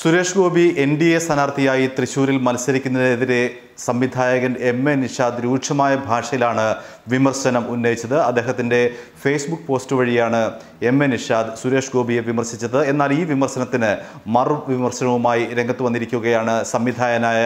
Suresh Gopi N D A സ്ഥാനാർത്ഥിയായി തൃശൂരിൽ മത്സരിക്കുന്നതിനെതിരെ സംവിധായകൻ എം എ നിഷാദ് രൂക്ഷമായ ഭാഷയിലാണ് വിമർശനം ഉന്നയിച്ചത് അദ്ദേഹത്തിൻ്റെ ഫേസ്ബുക്ക് പോസ്റ്റ് വഴിയാണ് എം എ നിഷാദ് സുരേഷ് ഗോപിയെ വിമർശിച്ചത് എന്നാൽ ഈ വിമർശനത്തിന് മറു വിമർശനവുമായി രംഗത്ത് വന്നിരിക്കുകയാണ് സംവിധായകനായ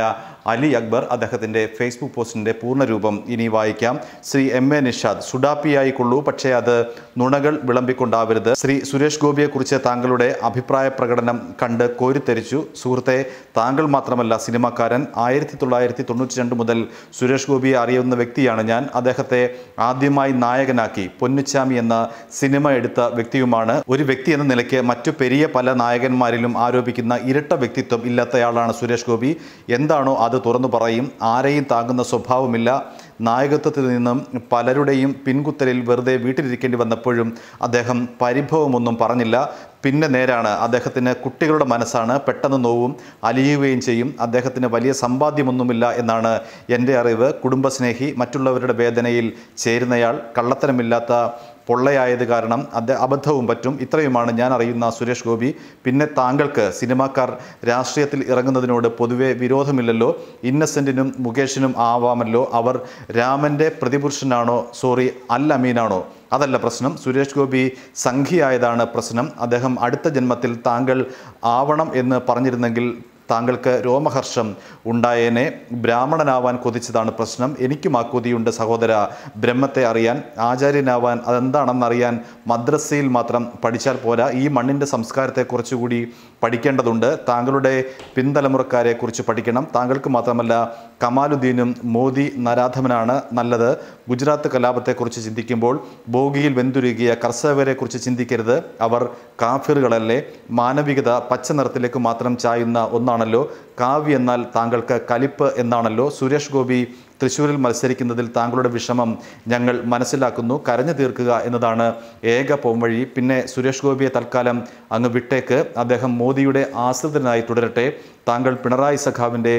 അലി അക്ബർ അദ്ദേഹത്തിൻ്റെ ഫേസ്ബുക്ക് പോസ്റ്റിൻ്റെ പൂർണ്ണരൂപം ഇനി വായിക്കാം ശ്രീ എം എ നിഷാദ് സുഡാപ്പിയായിക്കൊള്ളൂ പക്ഷേ അത് നുണകൾ വിളമ്പിക്കൊണ്ടാവരുത് ശ്രീ സുരേഷ് ഗോപിയെക്കുറിച്ച് താങ്കളുടെ അഭിപ്രായ പ്രകടനം കണ്ട് കോരിത്തെരിച്ചു സുഹൃത്തെ താങ്കൾ മാത്രമല്ല സിനിമാക്കാരൻ ആയിരത്തി തൊള്ളായിരത്തി തൊണ്ണൂറ്റി രണ്ട് മുതൽ സുരേഷ് ഗോപിയെ അറിയുന്ന വ്യക്തിയാണ് ഞാൻ അദ്ദേഹത്തെ ആദ്യമായി നായകനാക്കി പൊന്നുച്ചാമി എന്ന സിനിമ എടുത്ത വ്യക്തിയുമാണ് ഒരു വ്യക്തി എന്ന നിലയ്ക്ക് മറ്റു പെരിയ പല നായകന്മാരിലും ആരോപിക്കുന്ന ഇരട്ട വ്യക്തിത്വം ഇല്ലാത്തയാളാണ് സുരേഷ് ഗോപി എന്താണോ അത് തുറന്നു പറയും ആരെയും താങ്ങുന്ന സ്വഭാവമില്ല നായകത്വത്തിൽ നിന്നും പലരുടെയും പിൻകുത്തലിൽ വെറുതെ വീട്ടിലിരിക്കേണ്ടി വന്നപ്പോഴും അദ്ദേഹം പരിഭവമൊന്നും പറഞ്ഞില്ല പിന്നെ നേരാണ് അദ്ദേഹത്തിന് കുട്ടികളുടെ മനസ്സാണ് പെട്ടെന്ന് നോവും അലിയുകയും ചെയ്യും അദ്ദേഹത്തിന് വലിയ സമ്പാദ്യമൊന്നുമില്ല എന്നാണ് എൻ്റെ അറിവ് കുടുംബസ്നേഹി മറ്റുള്ളവരുടെ വേദനയിൽ ചേരുന്നയാൾ കള്ളത്തരമില്ലാത്ത പൊള്ളയായത് കാരണം അദ്ദേഹം അബദ്ധവും പറ്റും ഇത്രയുമാണ് ഞാൻ അറിയുന്ന സുരേഷ് ഗോപി പിന്നെ താങ്കൾക്ക് സിനിമാക്കാർ രാഷ്ട്രീയത്തിൽ ഇറങ്ങുന്നതിനോട് പൊതുവെ വിരോധമില്ലല്ലോ ഇന്നസെൻറ്റിനും മുകേഷിനും ആവാമല്ലോ അവർ രാമൻ്റെ പ്രതിപുരുഷനാണോ സോറി അൽ അമീനാണോ അതല്ല പ്രശ്നം സുരേഷ് ഗോപി സംഘിയായതാണ് പ്രശ്നം അദ്ദേഹം അടുത്ത ജന്മത്തിൽ താങ്കൾ ആവണം എന്ന് പറഞ്ഞിരുന്നെങ്കിൽ താങ്കൾക്ക് രോമഹർഷം ഉണ്ടായേനെ ബ്രാഹ്മണനാവാൻ കൊതിച്ചതാണ് പ്രശ്നം എനിക്കും ആ കൊതിയുണ്ട് സഹോദര ബ്രഹ്മത്തെ അറിയാൻ ആചാര്യനാവാൻ അതെന്താണെന്നറിയാൻ മദ്രസയിൽ മാത്രം പഠിച്ചാൽ പോരാ ഈ മണ്ണിൻ്റെ സംസ്കാരത്തെ കുറച്ചുകൂടി പഠിക്കേണ്ടതുണ്ട് താങ്കളുടെ കുറിച്ച് പഠിക്കണം താങ്കൾക്ക് മാത്രമല്ല കമാലുദ്ദീനും മോദി നരാധമനാണ് നല്ലത് ഗുജറാത്ത് കലാപത്തെക്കുറിച്ച് ചിന്തിക്കുമ്പോൾ ബോഗിയിൽ വെന്തുരുകിയ കുറിച്ച് ചിന്തിക്കരുത് അവർ കാഫിറുകളല്ലേ മാനവികത പച്ച നിറത്തിലേക്ക് മാത്രം ചായുന്ന ഒന്നാണ് ആണല്ലോ കാവ്യ എന്നാൽ താങ്കൾക്ക് കലിപ്പ് എന്നാണല്ലോ സുരേഷ് ഗോപി തൃശ്ശൂരിൽ മത്സരിക്കുന്നതിൽ താങ്കളുടെ വിഷമം ഞങ്ങൾ മനസ്സിലാക്കുന്നു കരഞ്ഞു തീർക്കുക എന്നതാണ് ഏക പോംവഴി പിന്നെ സുരേഷ് ഗോപിയെ തൽക്കാലം അങ്ങ് വിട്ടേക്ക് അദ്ദേഹം മോദിയുടെ ആശ്രിതനായി തുടരട്ടെ താങ്കൾ പിണറായി സഖാവിൻ്റെ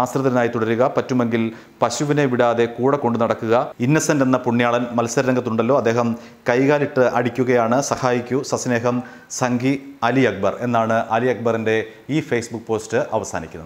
ആശ്രിതനായി തുടരുക പറ്റുമെങ്കിൽ പശുവിനെ വിടാതെ കൂടെ കൊണ്ടു നടക്കുക ഇന്നസെൻ്റ് എന്ന പുണ്യാളൻ മത്സരരംഗത്തുണ്ടല്ലോ അദ്ദേഹം കൈകാലിട്ട് അടിക്കുകയാണ് സഹായിക്കൂ സസ്നേഹം സംഗി അലി അക്ബർ എന്നാണ് അലി അക്ബറിൻ്റെ ഈ ഫേസ്ബുക്ക് പോസ്റ്റ് അവസാനിക്കുന്നത്